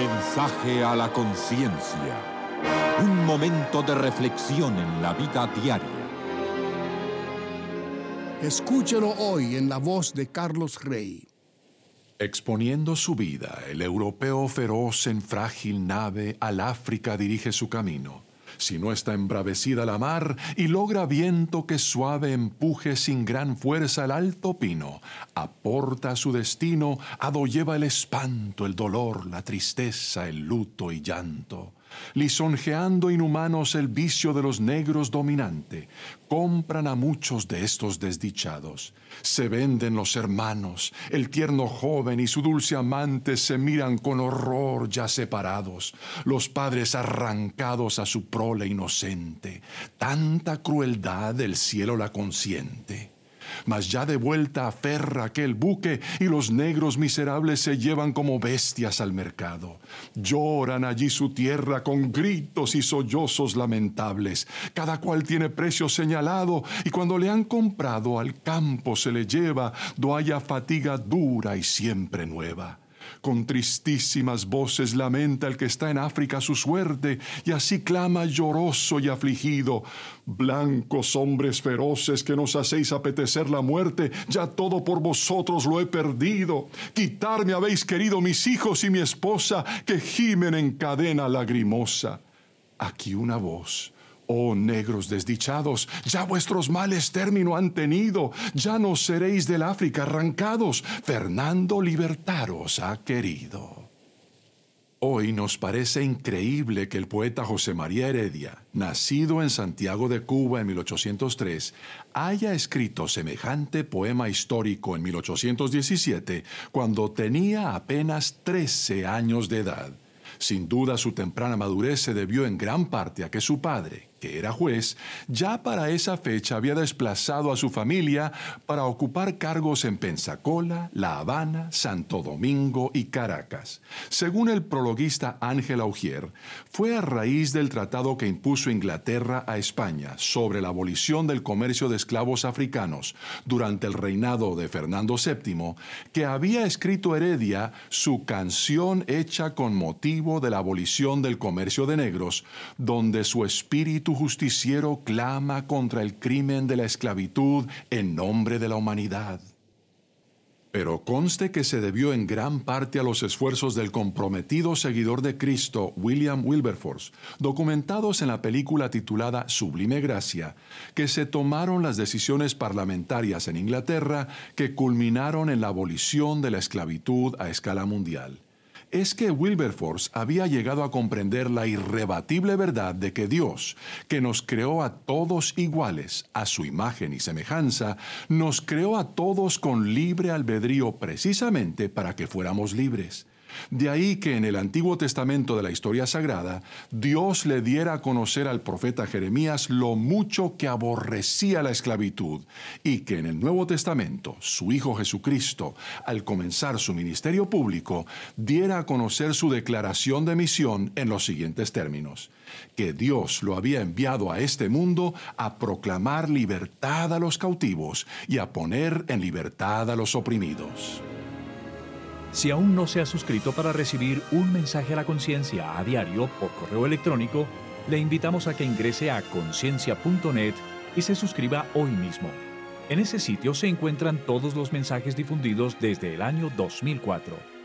Mensaje a la conciencia. Un momento de reflexión en la vida diaria. Escúchelo hoy en la voz de Carlos Rey. Exponiendo su vida, el europeo feroz en frágil nave al África dirige su camino si no está embravecida la mar y logra viento que suave empuje sin gran fuerza el alto pino, aporta a su destino, adolleva lleva el espanto, el dolor, la tristeza, el luto y llanto lisonjeando inhumanos el vicio de los negros dominante, compran a muchos de estos desdichados. Se venden los hermanos, el tierno joven y su dulce amante se miran con horror ya separados, los padres arrancados a su prole inocente. Tanta crueldad el cielo la consiente. Mas ya de vuelta aferra aquel buque y los negros miserables se llevan como bestias al mercado. Lloran allí su tierra con gritos y sollozos lamentables. Cada cual tiene precio señalado y cuando le han comprado al campo se le lleva do haya fatiga dura y siempre nueva. Con tristísimas voces lamenta el que está en África su suerte, y así clama lloroso y afligido. Blancos hombres feroces que nos hacéis apetecer la muerte, ya todo por vosotros lo he perdido. Quitarme habéis querido mis hijos y mi esposa, que gimen en cadena lagrimosa. Aquí una voz Oh negros desdichados, ya vuestros males término han tenido, ya no seréis del África arrancados, Fernando libertaros ha querido. Hoy nos parece increíble que el poeta José María Heredia, nacido en Santiago de Cuba en 1803, haya escrito semejante poema histórico en 1817, cuando tenía apenas 13 años de edad. Sin duda su temprana madurez se debió en gran parte a que su padre, que era juez, ya para esa fecha había desplazado a su familia para ocupar cargos en Pensacola, La Habana, Santo Domingo y Caracas. Según el prologuista Ángel Augier, fue a raíz del tratado que impuso Inglaterra a España sobre la abolición del comercio de esclavos africanos durante el reinado de Fernando VII que había escrito Heredia su canción hecha con motivo de la abolición del comercio de negros, donde su espíritu justiciero clama contra el crimen de la esclavitud en nombre de la humanidad. Pero conste que se debió en gran parte a los esfuerzos del comprometido seguidor de Cristo, William Wilberforce, documentados en la película titulada Sublime Gracia, que se tomaron las decisiones parlamentarias en Inglaterra que culminaron en la abolición de la esclavitud a escala mundial es que Wilberforce había llegado a comprender la irrebatible verdad de que Dios, que nos creó a todos iguales, a su imagen y semejanza, nos creó a todos con libre albedrío precisamente para que fuéramos libres. De ahí que en el Antiguo Testamento de la historia sagrada, Dios le diera a conocer al profeta Jeremías lo mucho que aborrecía la esclavitud y que en el Nuevo Testamento, su Hijo Jesucristo, al comenzar su ministerio público, diera a conocer su declaración de misión en los siguientes términos, que Dios lo había enviado a este mundo a proclamar libertad a los cautivos y a poner en libertad a los oprimidos. Si aún no se ha suscrito para recibir un mensaje a la conciencia a diario por correo electrónico, le invitamos a que ingrese a conciencia.net y se suscriba hoy mismo. En ese sitio se encuentran todos los mensajes difundidos desde el año 2004.